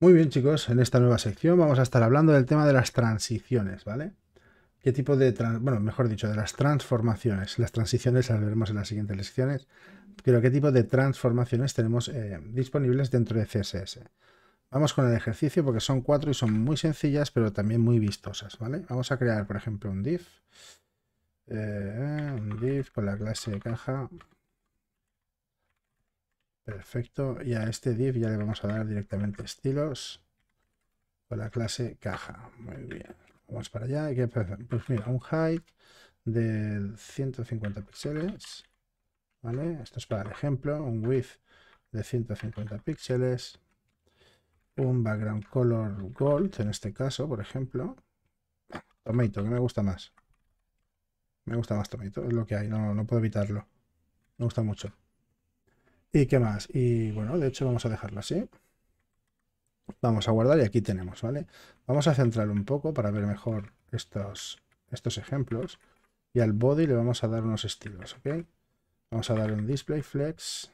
Muy bien chicos, en esta nueva sección vamos a estar hablando del tema de las transiciones, ¿vale? ¿Qué tipo de, bueno, mejor dicho, de las transformaciones? Las transiciones las veremos en las siguientes lecciones, pero ¿qué tipo de transformaciones tenemos eh, disponibles dentro de CSS? Vamos con el ejercicio porque son cuatro y son muy sencillas, pero también muy vistosas, ¿vale? Vamos a crear, por ejemplo, un div, eh, un div con la clase caja Perfecto. Y a este div ya le vamos a dar directamente estilos con la clase caja. Muy bien. Vamos para allá. que pues mira, un height de 150 píxeles. ¿Vale? Esto es para el ejemplo. Un width de 150 píxeles. Un background color gold, en este caso, por ejemplo. Tomato, que me gusta más. Me gusta más Tomato, es lo que hay, no puedo evitarlo. Me gusta mucho. ¿Y qué más? Y bueno, de hecho vamos a dejarlo así. Vamos a guardar y aquí tenemos, ¿vale? Vamos a centrar un poco para ver mejor estos, estos ejemplos. Y al body le vamos a dar unos estilos, ¿ok? Vamos a darle un display flex,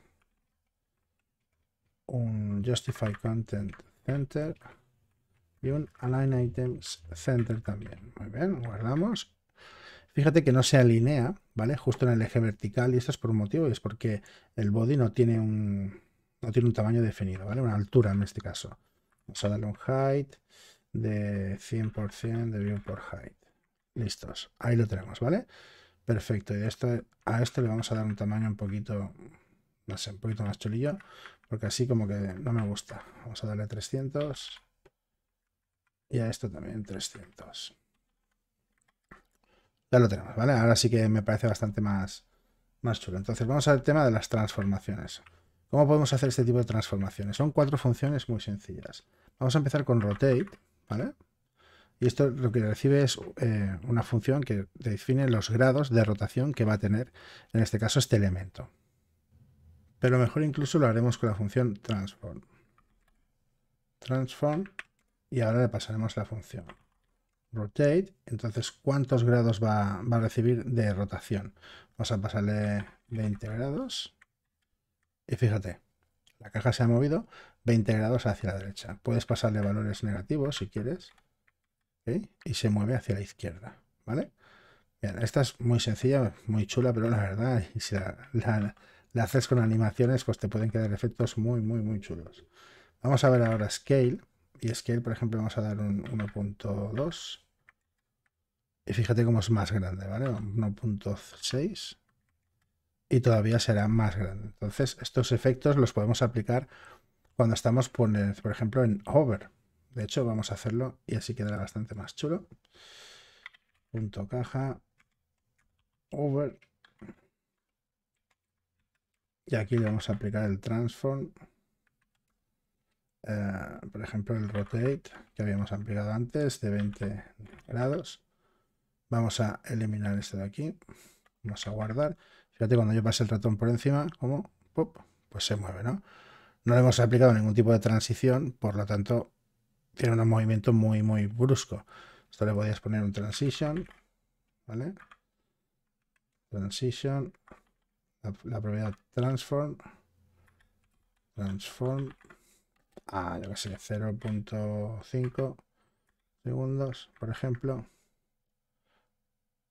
un justify content center y un align items center también. Muy bien, guardamos Fíjate que no se alinea, ¿vale? Justo en el eje vertical y esto es por un motivo y es porque el body no tiene un, no tiene un tamaño definido, ¿vale? Una altura en este caso. Vamos a darle un height de 100% de view por height. Listos. Ahí lo tenemos, ¿vale? Perfecto. Y esto, a esto le vamos a dar un tamaño un poquito, no sé, un poquito más chulillo, porque así como que no me gusta. Vamos a darle 300. Y a esto también 300. Ya lo tenemos, ¿vale? Ahora sí que me parece bastante más, más chulo. Entonces vamos al tema de las transformaciones. ¿Cómo podemos hacer este tipo de transformaciones? Son cuatro funciones muy sencillas. Vamos a empezar con rotate, ¿vale? Y esto lo que recibe es eh, una función que define los grados de rotación que va a tener, en este caso, este elemento. Pero mejor incluso lo haremos con la función transform. Transform y ahora le pasaremos la función rotate, entonces cuántos grados va, va, a recibir de rotación. Vamos a pasarle 20 grados y fíjate, la caja se ha movido 20 grados hacia la derecha. Puedes pasarle valores negativos si quieres y se mueve hacia la izquierda, ¿vale? Bien, esta es muy sencilla, muy chula, pero la verdad, si la, la haces con animaciones, pues te pueden quedar efectos muy, muy, muy chulos. Vamos a ver ahora Scale. Y Scale, por ejemplo, vamos a dar un 1.2. Y fíjate cómo es más grande, ¿vale? 1.6. Y todavía será más grande. Entonces, estos efectos los podemos aplicar cuando estamos, por ejemplo, en over. De hecho, vamos a hacerlo y así quedará bastante más chulo. Punto caja. Over. Y aquí le vamos a aplicar el transform. Eh, por ejemplo, el rotate que habíamos aplicado antes de 20 grados. Vamos a eliminar este de aquí. Vamos a guardar. Fíjate, cuando yo pase el ratón por encima, como, pop, pues se mueve, ¿no? No le hemos aplicado ningún tipo de transición, por lo tanto, tiene un movimiento muy, muy brusco. Esto le podías poner un transition, ¿vale? Transition, la, propiedad transform, transform, ah, yo que sé, 0.5 segundos, por ejemplo.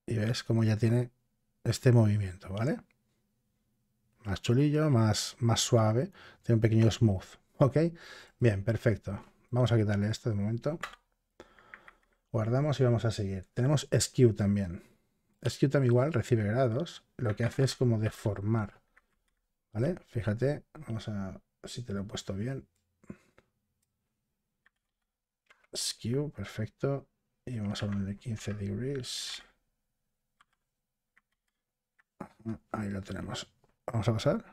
Y ves cómo ya tiene este movimiento, ¿vale? Más chulillo, más, más suave. Tiene un pequeño smooth, ¿ok? Bien, perfecto. Vamos a quitarle esto de momento. Guardamos y vamos a seguir. Tenemos skew también. Skew también igual recibe grados. Lo que hace es como deformar. ¿Vale? Fíjate, vamos a... Si te lo he puesto bien. Skew, perfecto. Y vamos a ponerle 15 degrees. Ahí lo tenemos. Vamos a pasar.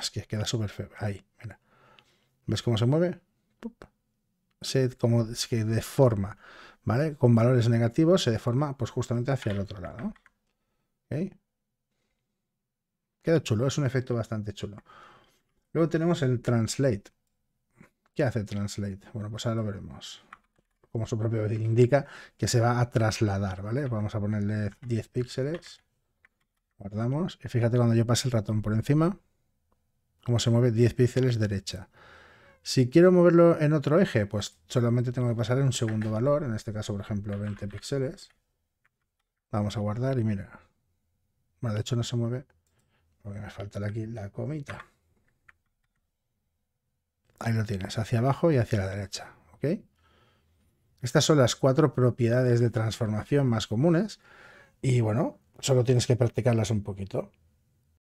es que queda súper feo. Ahí, mira. ¿Ves cómo se mueve? Se como deforma, ¿vale? Con valores negativos se deforma pues justamente hacia el otro lado. Queda chulo, es un efecto bastante chulo. Luego tenemos el Translate. ¿Qué hace Translate? Bueno, pues ahora lo veremos. Como su propio indica, que se va a trasladar, ¿vale? Vamos a ponerle 10 píxeles. Guardamos. Y fíjate cuando yo pase el ratón por encima, cómo se mueve 10 píxeles derecha. Si quiero moverlo en otro eje, pues solamente tengo que pasar en un segundo valor, en este caso, por ejemplo, 20 píxeles. Vamos a guardar y mira. Bueno, de hecho no se mueve porque me falta aquí la comita. Ahí lo tienes, hacia abajo y hacia la derecha. ¿ok? Estas son las cuatro propiedades de transformación más comunes. Y bueno, Solo tienes que practicarlas un poquito.